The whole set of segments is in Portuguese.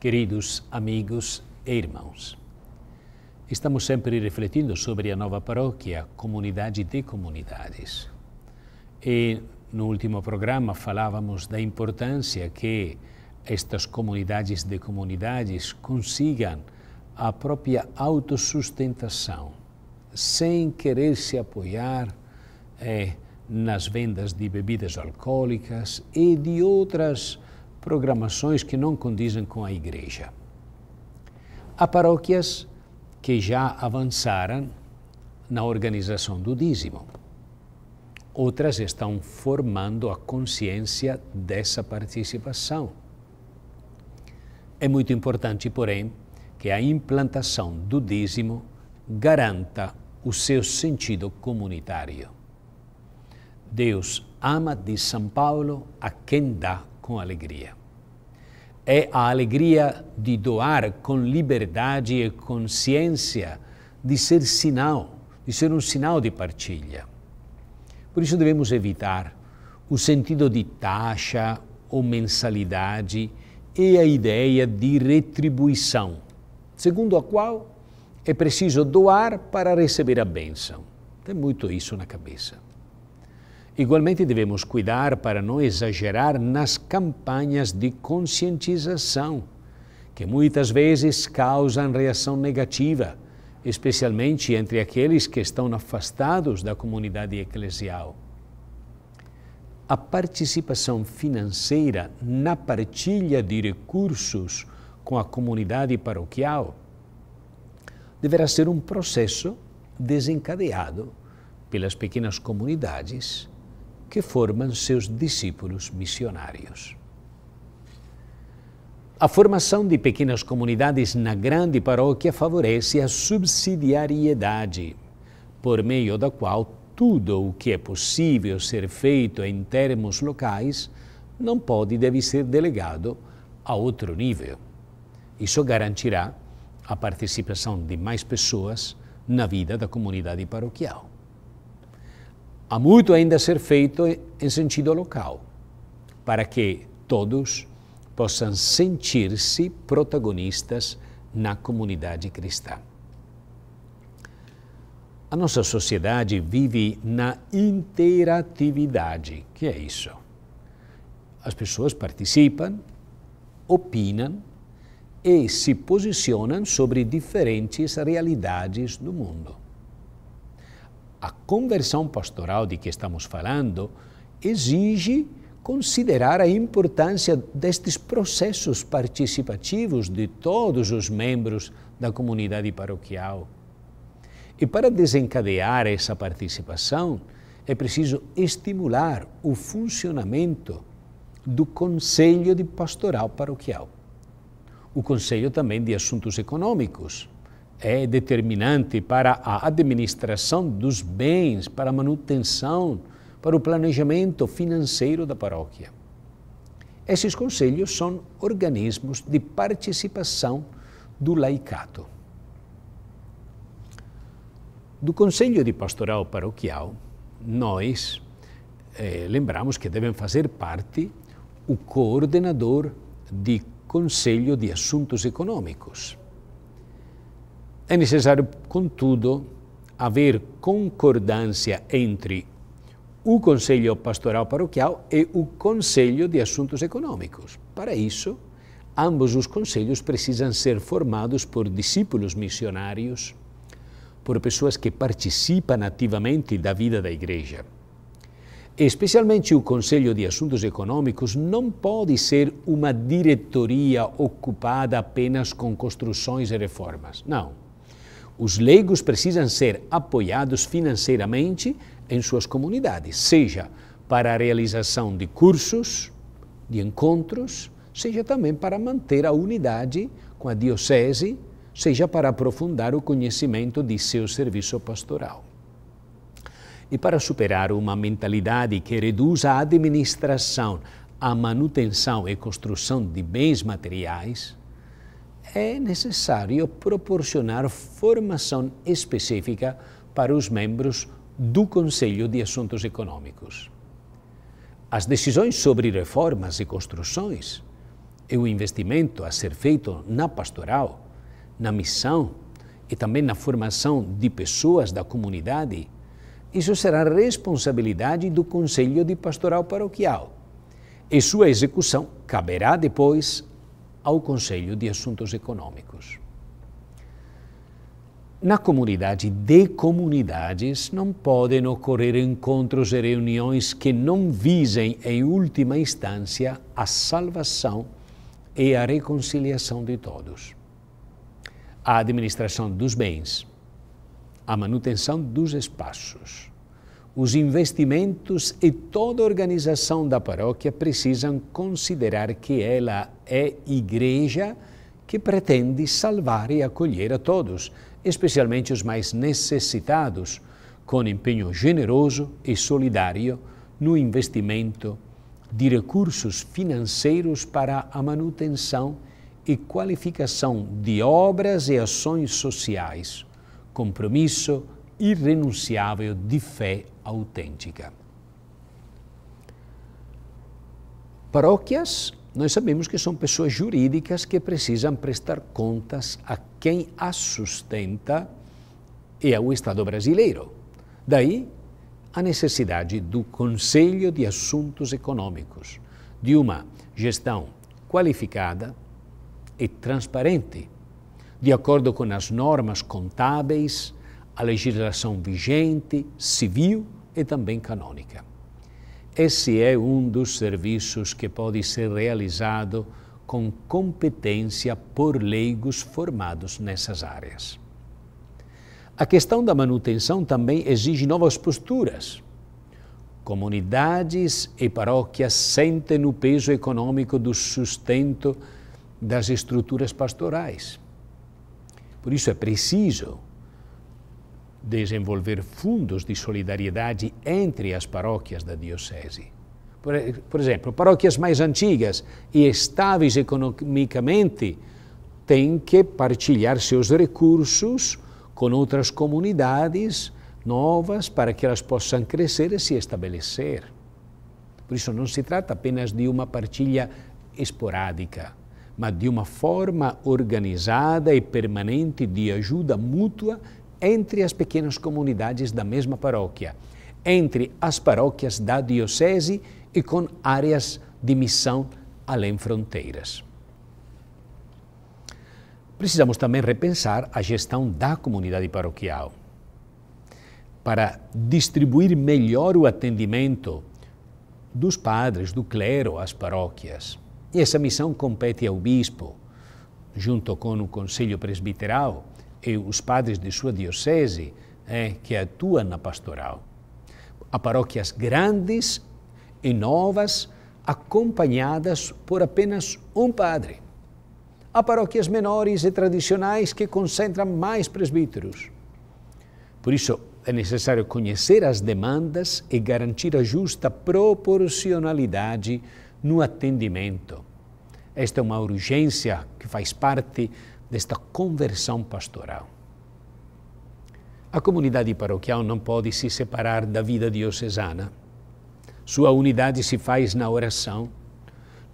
Queridos amigos e irmãos, estamos sempre refletindo sobre a nova paróquia, comunidade de comunidades. E no último programa falávamos da importância que estas comunidades de comunidades consigam a própria autossustentação, sem querer se apoiar eh, nas vendas de bebidas alcoólicas e de outras programações que não condizem com a igreja. Há paróquias que já avançaram na organização do dízimo. Outras estão formando a consciência dessa participação. É muito importante, porém, que a implantação do dízimo garanta o seu sentido comunitário. Deus ama de São Paulo a quem dá com alegria é a alegria de doar com liberdade e consciência, de ser sinal, de ser um sinal de partilha. Por isso devemos evitar o sentido de taxa ou mensalidade e a ideia de retribuição, segundo a qual é preciso doar para receber a bênção. Tem muito isso na cabeça. Igualmente, devemos cuidar para não exagerar nas campanhas de conscientização, que muitas vezes causam reação negativa, especialmente entre aqueles que estão afastados da comunidade eclesial. A participação financeira na partilha de recursos com a comunidade paroquial deverá ser um processo desencadeado pelas pequenas comunidades que formam seus discípulos missionários. A formação de pequenas comunidades na grande paróquia favorece a subsidiariedade, por meio da qual tudo o que é possível ser feito em termos locais não pode e deve ser delegado a outro nível. Isso garantirá a participação de mais pessoas na vida da comunidade paroquial há muito ainda a ser feito em sentido local, para que todos possam sentir-se protagonistas na comunidade cristã. A nossa sociedade vive na interatividade, que é isso. As pessoas participam, opinam e se posicionam sobre diferentes realidades do mundo. A conversão pastoral de que estamos falando exige considerar a importância destes processos participativos de todos os membros da comunidade paroquial. E para desencadear essa participação, é preciso estimular o funcionamento do Conselho de Pastoral Paroquial. O Conselho também de Assuntos Econômicos, é determinante para a administração dos bens, para a manutenção, para o planejamento financeiro da paróquia. Esses conselhos são organismos de participação do laicato. Do Conselho de Pastoral Paroquial, nós eh, lembramos que devem fazer parte o coordenador de Conselho de Assuntos Econômicos, é necessário, contudo, haver concordância entre o Conselho Pastoral Paroquial e o Conselho de Assuntos Econômicos. Para isso, ambos os conselhos precisam ser formados por discípulos missionários, por pessoas que participam ativamente da vida da Igreja. Especialmente o Conselho de Assuntos Econômicos não pode ser uma diretoria ocupada apenas com construções e reformas. Não. Os leigos precisam ser apoiados financeiramente em suas comunidades, seja para a realização de cursos, de encontros, seja também para manter a unidade com a diocese, seja para aprofundar o conhecimento de seu serviço pastoral. E para superar uma mentalidade que reduz a administração à manutenção e construção de bens materiais, é necessário proporcionar formação específica para os membros do Conselho de Assuntos Econômicos. As decisões sobre reformas e construções e o investimento a ser feito na pastoral, na missão e também na formação de pessoas da comunidade, isso será responsabilidade do Conselho de Pastoral Paroquial e sua execução caberá depois ao Conselho de Assuntos Econômicos. Na comunidade de comunidades não podem ocorrer encontros e reuniões que não visem, em última instância, a salvação e a reconciliação de todos. A administração dos bens, a manutenção dos espaços, os investimentos e toda a organização da paróquia precisam considerar que ela é igreja que pretende salvar e acolher a todos, especialmente os mais necessitados, com empenho generoso e solidário no investimento de recursos financeiros para a manutenção e qualificação de obras e ações sociais, compromisso irrenunciável de fé autêntica. Paróquias, nós sabemos que são pessoas jurídicas que precisam prestar contas a quem as sustenta e ao Estado brasileiro. Daí a necessidade do Conselho de Assuntos Econômicos, de uma gestão qualificada e transparente, de acordo com as normas contábeis, a legislação vigente, civil e também canônica. Esse é um dos serviços que pode ser realizado com competência por leigos formados nessas áreas. A questão da manutenção também exige novas posturas. Comunidades e paróquias sentem o peso econômico do sustento das estruturas pastorais. Por isso é preciso desenvolver fundos de solidariedade entre as paróquias da diocese. Por, por exemplo, paróquias mais antigas e estáveis economicamente têm que partilhar seus recursos com outras comunidades novas para que elas possam crescer e se estabelecer. Por isso, não se trata apenas de uma partilha esporádica, mas de uma forma organizada e permanente de ajuda mútua entre as pequenas comunidades da mesma paróquia, entre as paróquias da Diocese e com áreas de missão além fronteiras. Precisamos também repensar a gestão da comunidade paroquial. Para distribuir melhor o atendimento dos padres, do clero às paróquias. E essa missão compete ao bispo, junto com o Conselho Presbiteral, e os padres de sua diocese é, que atuam na pastoral. Há paróquias grandes e novas acompanhadas por apenas um padre. Há paróquias menores e tradicionais que concentram mais presbíteros. Por isso, é necessário conhecer as demandas e garantir a justa proporcionalidade no atendimento. Esta é uma urgência que faz parte desta conversão pastoral. A comunidade paroquial não pode se separar da vida diocesana. Sua unidade se faz na oração,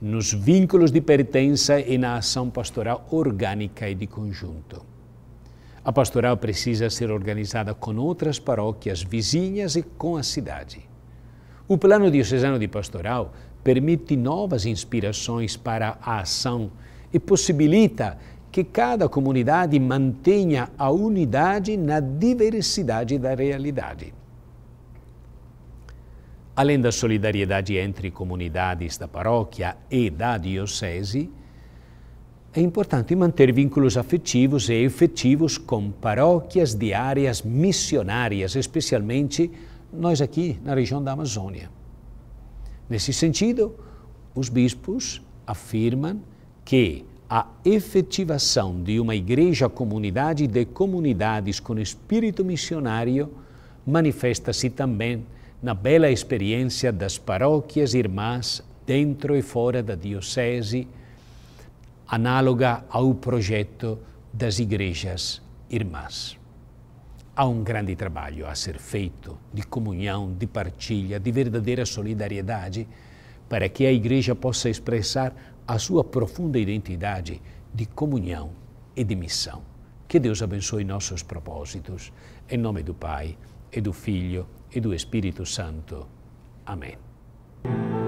nos vínculos de pertença e na ação pastoral orgânica e de conjunto. A pastoral precisa ser organizada com outras paróquias vizinhas e com a cidade. O Plano Diocesano de Pastoral permite novas inspirações para a ação e possibilita que cada comunidade mantenha a unidade na diversidade da realidade. Além da solidariedade entre comunidades da paróquia e da diocese, é importante manter vínculos afetivos e efetivos com paróquias de áreas missionárias, especialmente nós aqui na região da Amazônia. Nesse sentido, os bispos afirmam que a efetivação de uma igreja-comunidade de comunidades com espírito missionário manifesta-se também na bela experiência das paróquias irmãs dentro e fora da Diocese, análoga ao projeto das igrejas irmãs. Há um grande trabalho a ser feito de comunhão, de partilha, de verdadeira solidariedade, para que a igreja possa expressar a sua profunda identidade de comunhão e de missão. Que Deus abençoe nossos propósitos. Em nome do Pai, e do Filho, e do Espírito Santo. Amém.